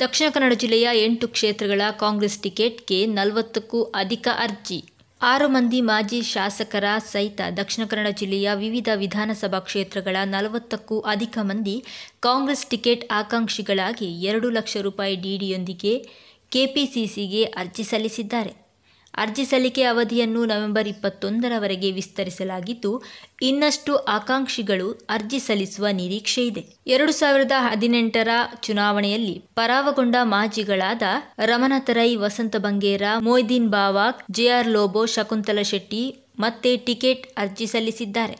ದಕ್ಷಿಣ ಕನ್ನಡ ಜಿಲ್ಲೆಯ ಎಂಟು ಕ್ಷೇತ್ರಗಳ ಕಾಂಗ್ರೆಸ್ ಟಿಕೆಟ್ಗೆ ನಲವತ್ತಕ್ಕೂ ಅಧಿಕ ಅರ್ಜಿ ಆರು ಮಂದಿ ಮಾಜಿ ಶಾಸಕರ ಸಹಿತ ದಕ್ಷಿಣ ಕನ್ನಡ ಜಿಲ್ಲೆಯ ವಿವಿಧ ವಿಧಾನಸಭಾ ಕ್ಷೇತ್ರಗಳ ನಲವತ್ತಕ್ಕೂ ಅಧಿಕ ಮಂದಿ ಕಾಂಗ್ರೆಸ್ ಟಿಕೆಟ್ ಆಕಾಂಕ್ಷಿಗಳಾಗಿ ಎರಡು ಲಕ್ಷ ರೂಪಾಯಿ ಡಿಡಿಯೊಂದಿಗೆ ಕೆಪಿಸಿಸಿಗೆ ಅರ್ಜಿ ಸಲ್ಲಿಸಿದ್ದಾರೆ ಅರ್ಜಿ ಸಲ್ಲಿಕೆ ಅವಧಿಯನ್ನು ನವೆಂಬರ್ ಇಪ್ಪತ್ತೊಂದರವರೆಗೆ ವಿಸ್ತರಿಸಲಾಗಿದ್ದು ಇನ್ನಷ್ಟು ಆಕಾಂಕ್ಷಿಗಳು ಅರ್ಜಿ ಸಲ್ಲಿಸುವ ನಿರೀಕ್ಷೆ ಇದೆ ಎರಡು ಸಾವಿರದ ಹದಿನೆಂಟರ ಚುನಾವಣೆಯಲ್ಲಿ ಪರಾವಗೊಂಡ ಮಾಜಿಗಳಾದ ರಮಣತರೈ ವಸಂತ ಬಂಗೇರ ಮೊಯ್ದೀನ್ ಬಾವಾಕ್ ಆರ್ ಲೋಬೋ ಶಕುಂತಲಾ ಶೆಟ್ಟಿ ಮತ್ತೆ ಟಿಕೆಟ್ ಅರ್ಜಿ ಸಲ್ಲಿಸಿದ್ದಾರೆ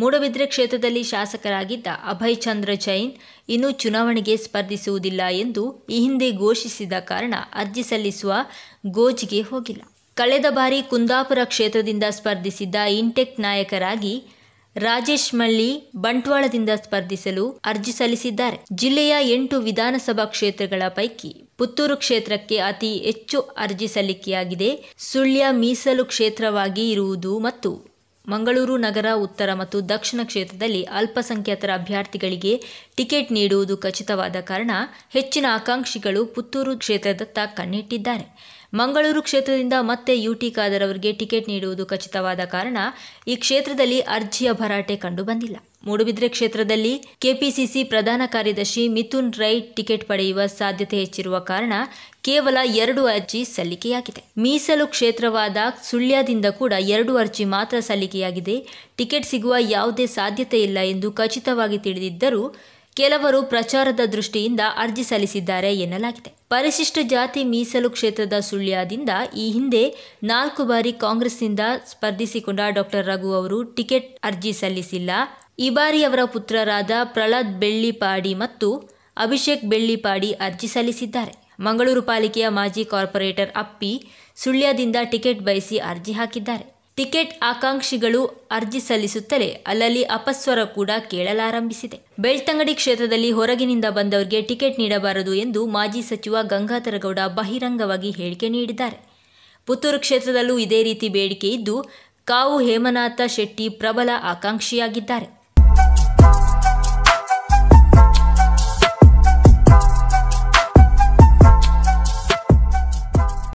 ಮೂಡಬಿದ್ರೆ ಕ್ಷೇತ್ರದಲ್ಲಿ ಶಾಸಕರಾಗಿದ್ದ ಅಭಯ್ ಚಂದ್ರ ಜೈನ್ ಇನ್ನೂ ಚುನಾವಣೆಗೆ ಸ್ಪರ್ಧಿಸುವುದಿಲ್ಲ ಎಂದು ಈ ಹಿಂದೆ ಘೋಷಿಸಿದ ಕಾರಣ ಅರ್ಜಿ ಸಲ್ಲಿಸುವ ಗೋಜಿಗೆ ಹೋಗಿಲ್ಲ ಕಳೆದ ಬಾರಿ ಕುಂದಾಪುರ ಕ್ಷೇತ್ರದಿಂದ ಸ್ಪರ್ಧಿಸಿದ್ದ ಇಂಟೆಕ್ ನಾಯಕರಾಗಿ ರಾಜೇಶ್ ಮಳ್ಳಿ ಬಂಟ್ವಾಳದಿಂದ ಸ್ಪರ್ಧಿಸಲು ಅರ್ಜಿ ಸಲ್ಲಿಸಿದ್ದಾರೆ ಜಿಲ್ಲೆಯ ಎಂಟು ವಿಧಾನಸಭಾ ಕ್ಷೇತ್ರಗಳ ಪೈಕಿ ಪುತ್ತೂರು ಕ್ಷೇತ್ರಕ್ಕೆ ಅತಿ ಹೆಚ್ಚು ಅರ್ಜಿ ಸಲ್ಲಿಕೆಯಾಗಿದೆ ಸುಳ್ಯ ಮೀಸಲು ಕ್ಷೇತ್ರವಾಗಿ ಇರುವುದು ಮತ್ತು ಮಂಗಳೂರು ನಗರ ಉತ್ತರ ಮತ್ತು ದಕ್ಷಿಣ ಕ್ಷೇತ್ರದಲ್ಲಿ ಅಲ್ಪಸಂಖ್ಯಾತರ ಅಭ್ಯರ್ಥಿಗಳಿಗೆ ಟಿಕೆಟ್ ನೀಡುವುದು ಖಚಿತವಾದ ಕಾರಣ ಹೆಚ್ಚಿನ ಆಕಾಂಕ್ಷಿಗಳು ಪುತ್ತೂರು ಕ್ಷೇತ್ರದತ್ತ ಕಣ್ಣಿಟ್ಟಿದ್ದಾರೆ ಮಂಗಳೂರು ಕ್ಷೇತ್ರದಿಂದ ಮತ್ತೆ ಯುಟಿ ಖಾದರ್ ಅವರಿಗೆ ಟಿಕೆಟ್ ನೀಡುವುದು ಖಚಿತವಾದ ಕಾರಣ ಈ ಕ್ಷೇತ್ರದಲ್ಲಿ ಅರ್ಜಿಯ ಭರಾಟೆ ಕಂಡುಬಂದಿಲ್ಲ ಮೂಡುಬಿದ್ರೆ ಕ್ಷೇತ್ರದಲ್ಲಿ ಕೆಪಿಸಿಸಿ ಪ್ರಧಾನ ಕಾರ್ಯದರ್ಶಿ ಮಿಥುನ್ ರೈ ಟಿಕೆಟ್ ಪಡೆಯುವ ಸಾಧ್ಯತೆ ಹೆಚ್ಚಿರುವ ಕಾರಣ ಕೇವಲ ಎರಡು ಅರ್ಜಿ ಸಲ್ಲಿಕೆಯಾಗಿದೆ ಮೀಸಲು ಕ್ಷೇತ್ರವಾದ ಸುಳ್ಯದಿಂದ ಕೂಡ ಎರಡು ಅರ್ಜಿ ಮಾತ್ರ ಸಲ್ಲಿಕೆಯಾಗಿದೆ ಟಿಕೆಟ್ ಸಿಗುವ ಯಾವುದೇ ಸಾಧ್ಯತೆ ಇಲ್ಲ ಎಂದು ಖಚಿತವಾಗಿ ತಿಳಿದಿದ್ದರೂ ಕೆಲವರು ಪ್ರಚಾರದ ದೃಷ್ಟಿಯಿಂದ ಅರ್ಜಿ ಸಲ್ಲಿಸಿದ್ದಾರೆ ಎನ್ನಲಾಗಿದೆ ಪರಿಶಿಷ್ಟ ಜಾತಿ ಮೀಸಲು ಕ್ಷೇತ್ರದ ಸುಳ್ಯದಿಂದ ಈ ಹಿಂದೆ ನಾಲ್ಕು ಬಾರಿ ಕಾಂಗ್ರೆಸ್ನಿಂದ ಸ್ಪರ್ಧಿಸಿಕೊಂಡ ಡಾಕ್ಟರ್ ರಘು ಅವರು ಟಿಕೆಟ್ ಅರ್ಜಿ ಸಲ್ಲಿಸಿಲ್ಲ ಈ ಬಾರಿ ಅವರ ಪುತ್ರರಾದ ಪ್ರಹ್ಲಾದ್ ಬೆಳ್ಳಿಪಾಡಿ ಮತ್ತು ಅಭಿಷೇಕ್ ಬೆಳ್ಳಿಪಾಡಿ ಅರ್ಜಿ ಸಲ್ಲಿಸಿದ್ದಾರೆ ಮಂಗಳೂರು ಪಾಲಿಕೆಯ ಮಾಜಿ ಕಾರ್ಪೊರೇಟರ್ ಅಪ್ಪಿ ಸುಳ್ಯದಿಂದ ಟಿಕೆಟ್ ಬಯಸಿ ಅರ್ಜಿ ಹಾಕಿದ್ದಾರೆ ಟಿಕೆಟ್ ಆಕಾಂಕ್ಷಿಗಳು ಅರ್ಜಿ ಸಲ್ಲಿಸುತ್ತಲೇ ಅಲ್ಲಲ್ಲಿ ಅಪಸ್ವರ ಕೂಡ ಕೇಳಲಾರಂಭಿಸಿದೆ ಬೆಳ್ತಂಗಡಿ ಕ್ಷೇತ್ರದಲ್ಲಿ ಹೊರಗಿನಿಂದ ಬಂದವರಿಗೆ ಟಿಕೆಟ್ ನೀಡಬಾರದು ಎಂದು ಮಾಜಿ ಸಚಿವ ಗಂಗಾಧರಗೌಡ ಬಹಿರಂಗವಾಗಿ ಹೇಳಿಕೆ ನೀಡಿದ್ದಾರೆ ಪುತ್ತೂರು ಕ್ಷೇತ್ರದಲ್ಲೂ ಇದೇ ರೀತಿ ಬೇಡಿಕೆ ಇದ್ದು ಕಾವು ಹೇಮನಾಥ ಶೆಟ್ಟಿ ಪ್ರಬಲ ಆಕಾಂಕ್ಷಿಯಾಗಿದ್ದಾರೆ